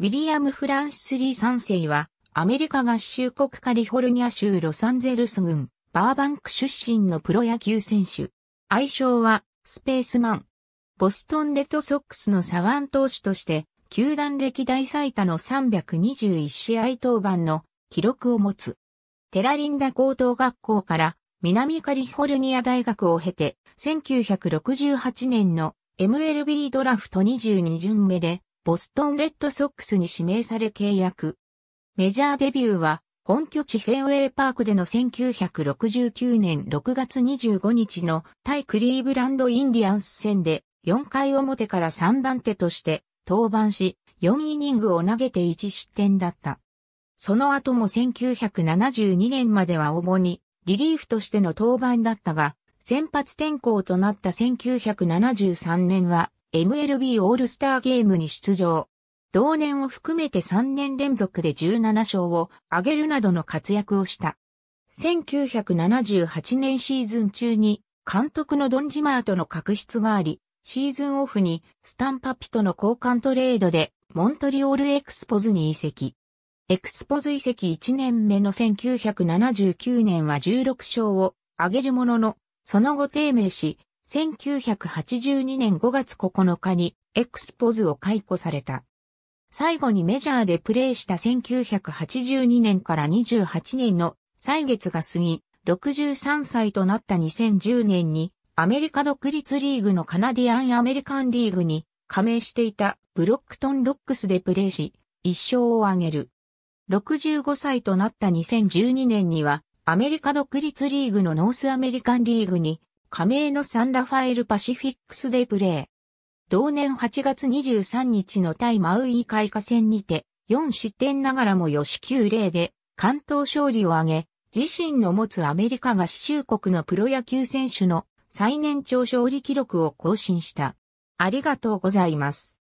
ウィリアム・フランシス・リー3世は、アメリカ合衆国カリフォルニア州ロサンゼルス郡、バーバンク出身のプロ野球選手。愛称は、スペースマン。ボストンレッドソックスのサワン投手として、球団歴代最多の321試合登板の記録を持つ。テラリンダ高等学校から南カリフォルニア大学を経て1968年の MLB ドラフト22巡目でボストンレッドソックスに指名され契約。メジャーデビューは、本拠地フェンウェイパークでの1969年6月25日の対クリーブランドインディアンス戦で4回表から3番手として登板し4イニングを投げて1失点だった。その後も1972年までは主にリリーフとしての登板だったが先発転向となった1973年は MLB オールスターゲームに出場。同年を含めて3年連続で17勝を挙げるなどの活躍をした。1978年シーズン中に監督のドン・ジマーとの確執があり、シーズンオフにスタンパピとの交換トレードでモントリオールエクスポズに移籍。エクスポズ移籍1年目の1979年は16勝を挙げるものの、その後低迷し、1982年5月9日にエクスポズを解雇された。最後にメジャーでプレーした1982年から28年の歳月が過ぎ、63歳となった2010年にアメリカ独立リーグのカナディアン・アメリカンリーグに加盟していたブロックトン・ロックスでプレーし、一勝を挙げる。65歳となった2012年にはアメリカ独立リーグのノースアメリカンリーグに加盟のサンラファエルパシフィックスでプレー。同年8月23日の対マウイ開花戦にて、4失点ながらも吉9 0で関東勝利を挙げ、自身の持つアメリカ合衆国のプロ野球選手の最年長勝利記録を更新した。ありがとうございます。